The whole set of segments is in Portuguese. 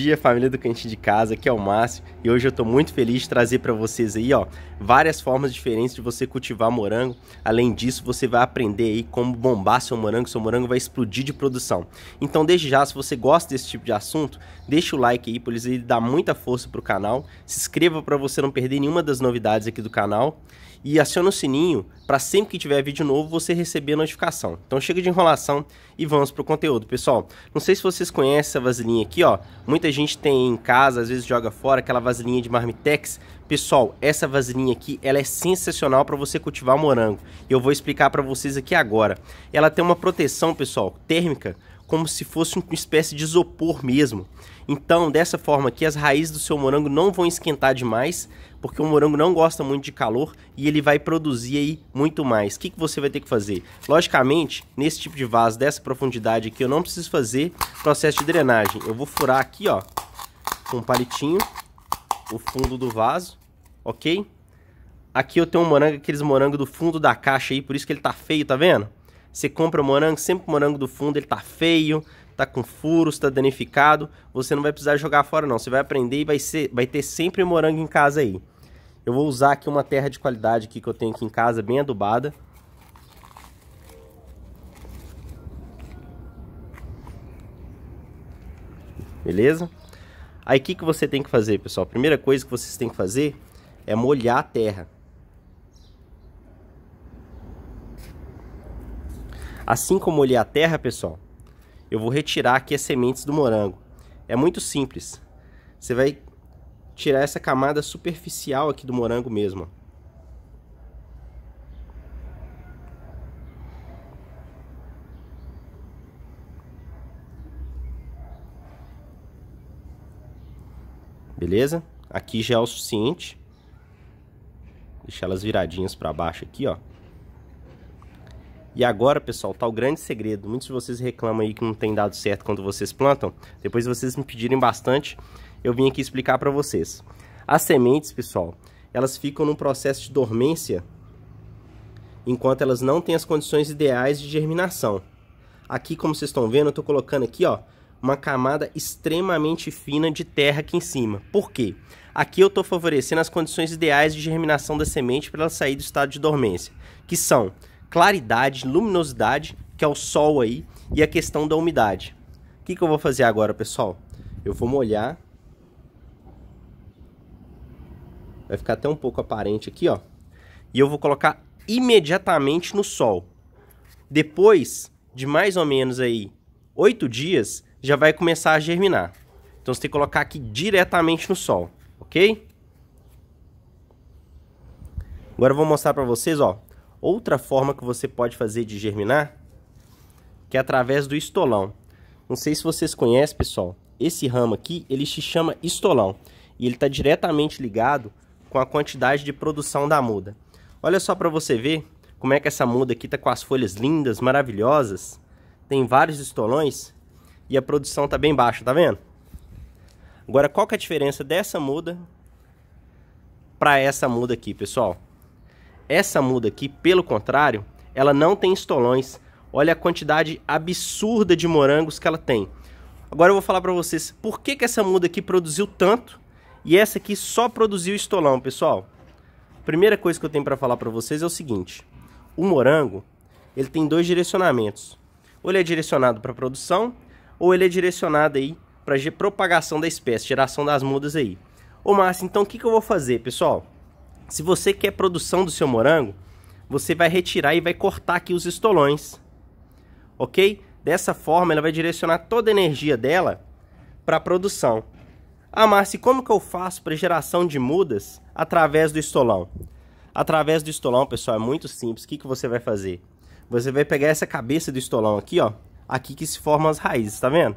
dia, família do Cantinho de Casa, aqui é o Márcio e hoje eu tô muito feliz de trazer para vocês aí, ó, várias formas diferentes de você cultivar morango. Além disso, você vai aprender aí como bombar seu morango, seu morango vai explodir de produção. Então, desde já, se você gosta desse tipo de assunto, deixa o like aí, pois ele dá muita força pro canal. Se inscreva para você não perder nenhuma das novidades aqui do canal e aciona o sininho para sempre que tiver vídeo novo você receber a notificação. Então chega de enrolação e vamos pro conteúdo, pessoal. Não sei se vocês conhecem essa vasilhinha aqui, ó. Muita gente tem em casa, às vezes joga fora aquela vasilhinha de Marmitex. Pessoal, essa vasilhinha aqui, ela é sensacional para você cultivar morango. E eu vou explicar para vocês aqui agora. Ela tem uma proteção, pessoal, térmica como se fosse uma espécie de isopor mesmo. Então, dessa forma aqui, as raízes do seu morango não vão esquentar demais, porque o morango não gosta muito de calor e ele vai produzir aí muito mais. O que, que você vai ter que fazer? Logicamente, nesse tipo de vaso, dessa profundidade aqui, eu não preciso fazer processo de drenagem. Eu vou furar aqui, ó, com um palitinho, o fundo do vaso, ok? Aqui eu tenho um morango, aqueles morangos do fundo da caixa aí, por isso que ele tá feio, tá vendo? Você compra o morango, sempre o morango do fundo, ele tá feio, tá com furos, tá danificado. Você não vai precisar jogar fora não, você vai aprender e vai, ser, vai ter sempre morango em casa aí. Eu vou usar aqui uma terra de qualidade aqui que eu tenho aqui em casa, bem adubada. Beleza? Aí o que, que você tem que fazer, pessoal? A primeira coisa que vocês têm que fazer é molhar a terra. Assim como olhei a terra, pessoal, eu vou retirar aqui as sementes do morango. É muito simples. Você vai tirar essa camada superficial aqui do morango mesmo. Beleza? Aqui já é o suficiente. Deixar elas viradinhas para baixo aqui, ó. E agora, pessoal, tá o grande segredo. Muitos de vocês reclamam aí que não tem dado certo quando vocês plantam. Depois vocês me pedirem bastante, eu vim aqui explicar para vocês. As sementes, pessoal, elas ficam num processo de dormência enquanto elas não têm as condições ideais de germinação. Aqui, como vocês estão vendo, eu estou colocando aqui ó, uma camada extremamente fina de terra aqui em cima. Por quê? Aqui eu estou favorecendo as condições ideais de germinação da semente para ela sair do estado de dormência, que são claridade, luminosidade, que é o sol aí, e a questão da umidade. O que, que eu vou fazer agora, pessoal? Eu vou molhar. Vai ficar até um pouco aparente aqui, ó. E eu vou colocar imediatamente no sol. Depois de mais ou menos aí oito dias, já vai começar a germinar. Então você tem que colocar aqui diretamente no sol, ok? Agora eu vou mostrar para vocês, ó. Outra forma que você pode fazer de germinar, que é através do estolão. Não sei se vocês conhecem, pessoal, esse ramo aqui, ele se chama estolão. E ele está diretamente ligado com a quantidade de produção da muda. Olha só para você ver como é que essa muda aqui está com as folhas lindas, maravilhosas. Tem vários estolões e a produção está bem baixa, tá vendo? Agora, qual que é a diferença dessa muda para essa muda aqui, pessoal? Essa muda aqui, pelo contrário, ela não tem estolões. Olha a quantidade absurda de morangos que ela tem. Agora eu vou falar para vocês por que, que essa muda aqui produziu tanto e essa aqui só produziu estolão, pessoal. Primeira coisa que eu tenho para falar para vocês é o seguinte: o morango ele tem dois direcionamentos. Ou ele é direcionado para produção, ou ele é direcionado aí para propagação da espécie, geração das mudas aí. Ô Márcio, então o que, que eu vou fazer, pessoal? Se você quer produção do seu morango, você vai retirar e vai cortar aqui os estolões, ok? Dessa forma, ela vai direcionar toda a energia dela para a produção. Ah, Márcio, como que eu faço para geração de mudas através do estolão? Através do estolão, pessoal, é muito simples. O que, que você vai fazer? Você vai pegar essa cabeça do estolão aqui, ó. Aqui que se formam as raízes, tá vendo?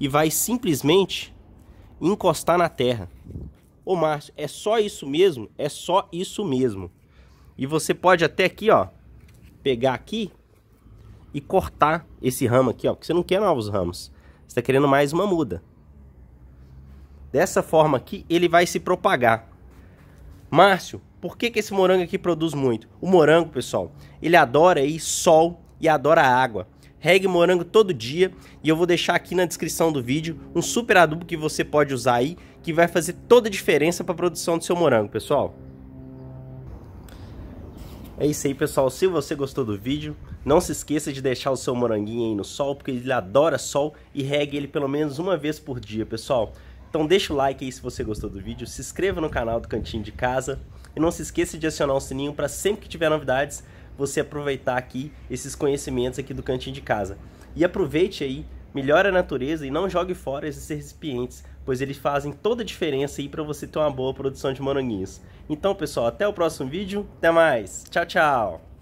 E vai simplesmente encostar na terra. Ô Márcio, é só isso mesmo? É só isso mesmo. E você pode até aqui, ó, pegar aqui e cortar esse ramo aqui, ó, porque você não quer novos ramos. Você está querendo mais uma muda. Dessa forma aqui, ele vai se propagar. Márcio, por que, que esse morango aqui produz muito? O morango, pessoal, ele adora aí sol e adora água reggae morango todo dia e eu vou deixar aqui na descrição do vídeo um super adubo que você pode usar aí que vai fazer toda a diferença para a produção do seu morango, pessoal. É isso aí, pessoal. Se você gostou do vídeo, não se esqueça de deixar o seu moranguinho aí no sol, porque ele adora sol e regue ele pelo menos uma vez por dia, pessoal. Então deixa o like aí se você gostou do vídeo, se inscreva no canal do Cantinho de Casa e não se esqueça de acionar o sininho para sempre que tiver novidades você aproveitar aqui esses conhecimentos aqui do cantinho de casa. E aproveite aí, melhore a natureza e não jogue fora esses recipientes, pois eles fazem toda a diferença aí para você ter uma boa produção de moranguinhos. Então, pessoal, até o próximo vídeo, até mais. Tchau, tchau.